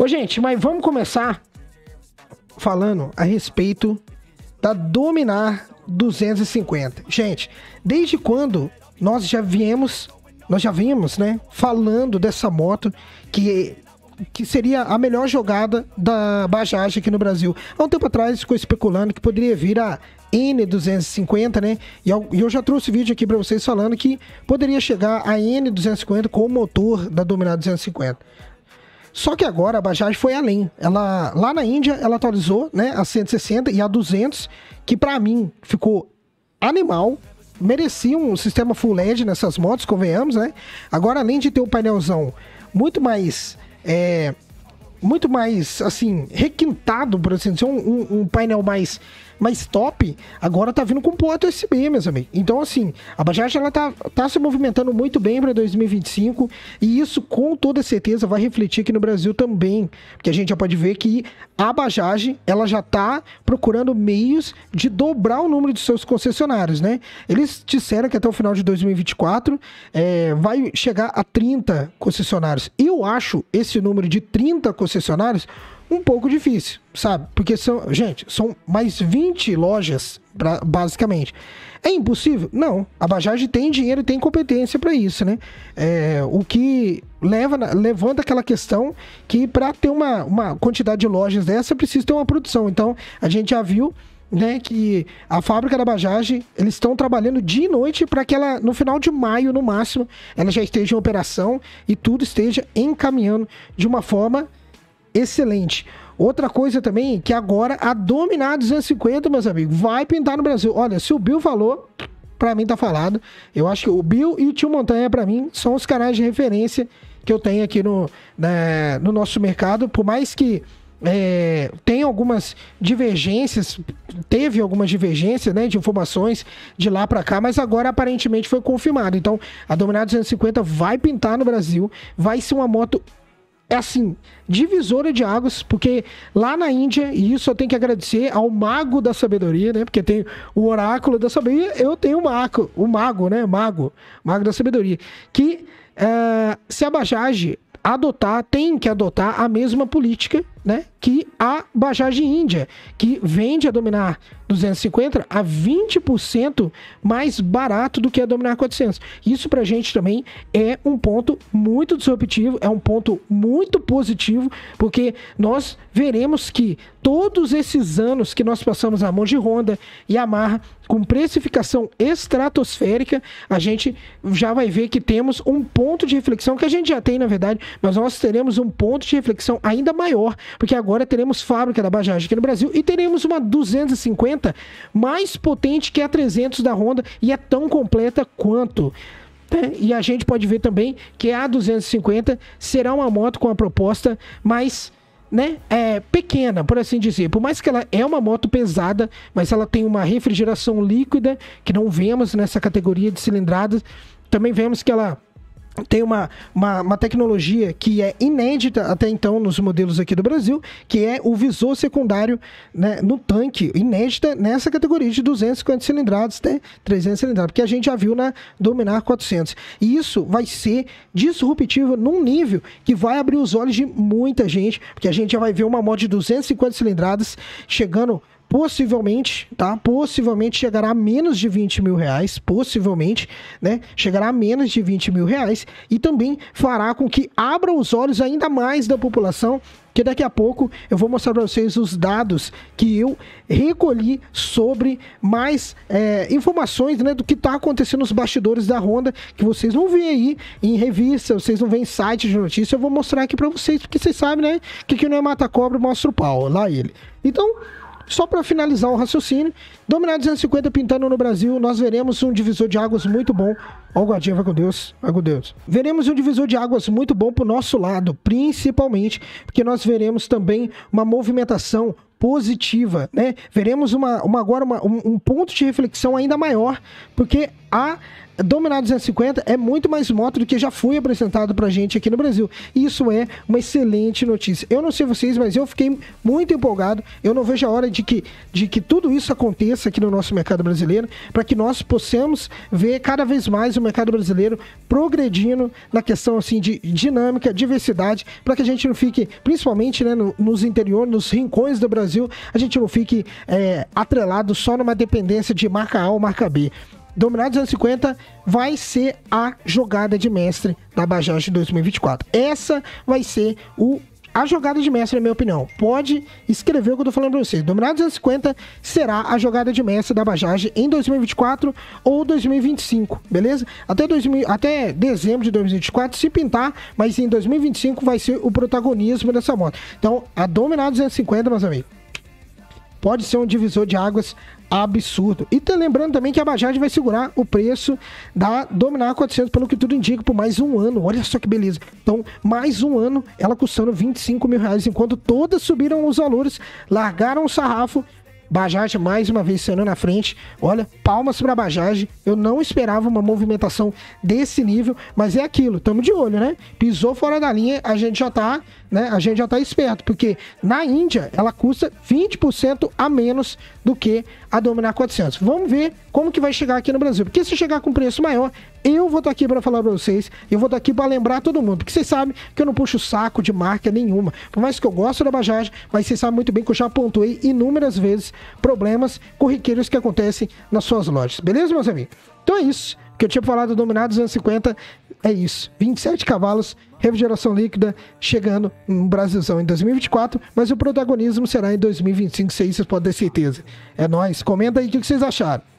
Ô, gente, mas vamos começar falando a respeito da Dominar 250. Gente, desde quando nós já viemos, nós já vimos, né, falando dessa moto que que seria a melhor jogada da Bajaj aqui no Brasil. Há um tempo atrás ficou especulando que poderia vir a N250, né? E eu, já trouxe vídeo aqui para vocês falando que poderia chegar a N250 com o motor da Dominar 250. Só que agora a Bajaj foi além. Ela lá na Índia ela atualizou, né, a 160 e a 200, que para mim ficou animal. Merecia um sistema full LED nessas motos, convenhamos, né? Agora além de ter o um painelzão muito mais é, muito mais assim requintado, por assim dizer, um, um, um painel mais mas top, agora tá vindo com porta USB, meus amigos. Então, assim, a Bajaj ela tá, tá se movimentando muito bem para 2025 e isso com toda certeza vai refletir aqui no Brasil também, porque a gente já pode ver que a Bajaj ela já tá procurando meios de dobrar o número de seus concessionários, né? Eles disseram que até o final de 2024 é, vai chegar a 30 concessionários. Eu acho esse número de 30 concessionários um pouco difícil, sabe? Porque são, gente, são mais 20 lojas, pra, basicamente. É impossível? Não. A Bajaj tem dinheiro e tem competência para isso, né? É, o que leva, levanta aquela questão que para ter uma, uma quantidade de lojas dessa, precisa ter uma produção. Então, a gente já viu né, que a fábrica da Bajaj, eles estão trabalhando dia e noite para que ela, no final de maio, no máximo, ela já esteja em operação e tudo esteja encaminhando de uma forma excelente. Outra coisa também, que agora a dominar 250, meus amigos, vai pintar no Brasil. Olha, se o Bill falou, para mim tá falado. Eu acho que o Bill e o Tio Montanha, para mim, são os canais de referência que eu tenho aqui no, né, no nosso mercado. Por mais que é, tem algumas divergências, teve algumas divergências né, de informações de lá para cá, mas agora aparentemente foi confirmado. Então a Dominar 250 vai pintar no Brasil, vai ser uma moto é assim, divisora de águas, porque lá na Índia, e isso eu tenho que agradecer ao mago da sabedoria, né? Porque tem o oráculo da sabedoria, eu tenho o mago, o mago, né? Mago, mago da sabedoria, que eh, se a Bajaj adotar, tem que adotar a mesma política né, que a Bajaj Índia, que vende a Dominar 250 a 20% mais barato do que a Dominar 400. Isso para a gente também é um ponto muito disruptivo, é um ponto muito positivo, porque nós veremos que todos esses anos que nós passamos a mão de Honda e Amarra com precificação estratosférica, a gente já vai ver que temos um ponto de reflexão que a gente já tem, na verdade, mas nós teremos um ponto de reflexão ainda maior porque agora teremos fábrica da Bajaj aqui no Brasil e teremos uma 250 mais potente que a 300 da Honda e é tão completa quanto. Né? E a gente pode ver também que a 250 será uma moto com a proposta mais né, é, pequena, por assim dizer. Por mais que ela é uma moto pesada, mas ela tem uma refrigeração líquida que não vemos nessa categoria de cilindradas. Também vemos que ela tem uma, uma, uma, tecnologia que é inédita até então nos modelos aqui do Brasil, que é o visor secundário né, no tanque, inédita nessa categoria de 250 cilindrados até 300 cilindrados, porque a gente já viu na Dominar 400. E isso vai ser disruptivo num nível que vai abrir os olhos de muita gente, porque a gente já vai ver uma moto de 250 cilindradas chegando possivelmente, tá? Possivelmente chegará a menos de 20 mil reais, possivelmente, né? Chegará a menos de 20 mil reais e também fará com que abra os olhos ainda mais da população que daqui a pouco eu vou mostrar para vocês os dados que eu recolhi sobre mais é, informações né, do que está acontecendo nos bastidores da Honda, que vocês não veem aí em revista, vocês não veem em site de notícia, eu vou mostrar aqui para vocês, porque vocês sabem, né, que que não é mata-cobra mostra o pau, lá ele. Então, só para finalizar o raciocínio, dominar 250 pintando no Brasil, nós veremos um divisor de águas muito bom. Ó, oh, Guardinha, vai com Deus, vai com Deus. Veremos um divisor de águas muito bom pro nosso lado, principalmente porque nós veremos também uma movimentação positiva, né? Veremos uma, uma agora uma, um, um ponto de reflexão ainda maior, porque a Dominar 250 é muito mais moto do que já foi apresentado pra gente aqui no Brasil. Isso é uma excelente notícia. Eu não sei vocês, mas eu fiquei muito empolgado. Eu não vejo a hora de que, de que tudo isso aconteça aqui no nosso mercado brasileiro, para que nós possamos ver cada vez mais o mercado brasileiro progredindo na questão assim de dinâmica, diversidade, para que a gente não fique, principalmente né, no, nos interiores, nos rincões do Brasil, a gente não fique é, atrelado só numa dependência de marca A ou marca B dominar 250 vai ser a jogada de mestre da Bajaj de 2024. Essa vai ser o a jogada de mestre, na minha opinião. Pode escrever o que eu tô falando pra vocês. Dominar 250 será a jogada de mestre da Bajaj em 2024 ou 2025, beleza? Até, 2000, até dezembro de 2024, se pintar, mas em 2025 vai ser o protagonismo dessa moto. Então, a Dominar 250, meus amigos, pode ser um divisor de águas absurdo. E tá lembrando também que a Bajaj vai segurar o preço da Dominar 400, pelo que tudo indica, por mais um ano. Olha só que beleza. Então, mais um ano, ela custando 25 mil reais, enquanto todas subiram os valores, largaram o sarrafo Bajaj mais uma vez sendo na frente. Olha, palmas para Bajaj. Eu não esperava uma movimentação desse nível, mas é aquilo, tamo de olho, né? Pisou fora da linha, a gente já tá, né? A gente já tá esperto, porque na Índia ela custa 20% a menos do que a Dominar 400. Vamos ver como que vai chegar aqui no Brasil, porque se chegar com preço maior, eu vou estar aqui para falar para vocês, eu vou estar aqui para lembrar todo mundo, porque vocês sabem que eu não puxo saco de marca nenhuma. Por mais que eu gosto da Bajaj, mas vocês sabem muito bem que eu já pontuei inúmeras vezes problemas corriqueiros que acontecem nas suas lojas. Beleza, meus amigos? Então é isso. Que eu tinha falado do Dominado 250, é isso. 27 cavalos, refrigeração líquida chegando no Brasilzão em 2024, mas o protagonismo será em 2025, isso vocês podem ter certeza. É nós. Comenta aí o que vocês acharam.